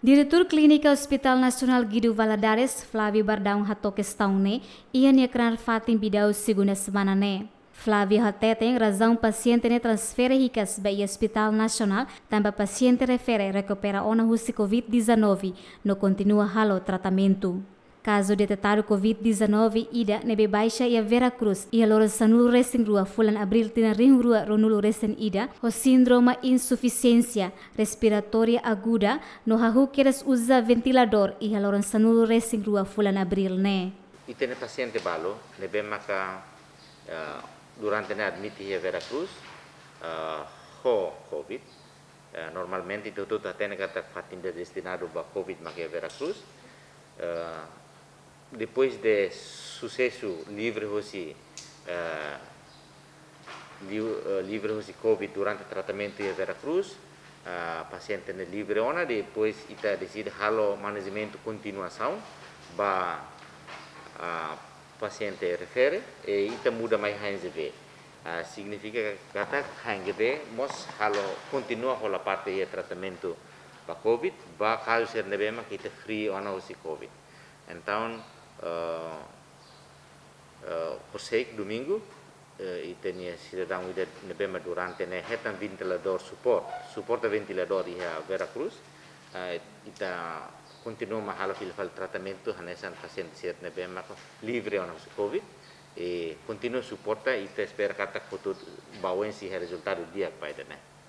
Diretor Klinika Hospital Nasional Gidu Valadares, Flávio Bardão Hatokes Taune, ia nekran Fatim bidau segunda semana né. Flávio até tem razão, paciente ne transfere ricas o Hospital Nacional, também paciente refere recupera ona covid-19, não continua halo tratamento. Caso detectado Covid-19 ida nebe baixa ia Cruz ia loros sanulu recém rua fulan abril tina ring rua ronulu recém ida ho sindroma insuficiência respiratoria aguda no hahu keres uza ventilador ia loros sanulu recém rua fulan abril né. E tem paciente balo nebe maka uh, durante ne admiti ia vera uh, eh, ho Covid uh, normalmente tututa tene kata fatinda destinado ba Covid maka vera Uh, depois de sucesso livre você ah, uh, ah, livre você covid durante o tratamento em Veracruz a uh, paciente é livre ona depois ita decide halo manejamento continuação ba a uh, paciente refere e ita muda mais HNGB uh, ah, significa kata HNGB mos halo continua hola parte e tratamento ba covid ba caso ser nebema kita free ona usi covid então uh, eh, uh, eh, o SEIC domingo eh, e tenia cidadão de bema durante ne hetan ventilador support support ventilador di ia Veracruz eh, ita continua mahala fil fal tratamento hanesan pasien sidat ne bema livre ona covid e continua suporta ita espera kata futut bawen si resultado dia pai dene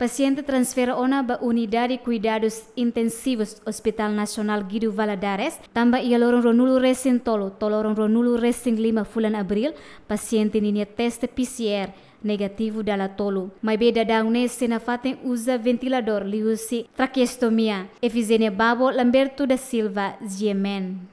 paciente transferona ona ba unidade cuidados intensivos Hospital Nacional Guido Valadares, tamba ia lorong ronulu resin tolo, tolorong ronulu resin lima bulan April, paciente ninia test PCR, negativo dala tolo. Mai beda daung senafaten usa ventilador liusi traqueostomia. Efizene Babo Lamberto da Silva, Ziemen.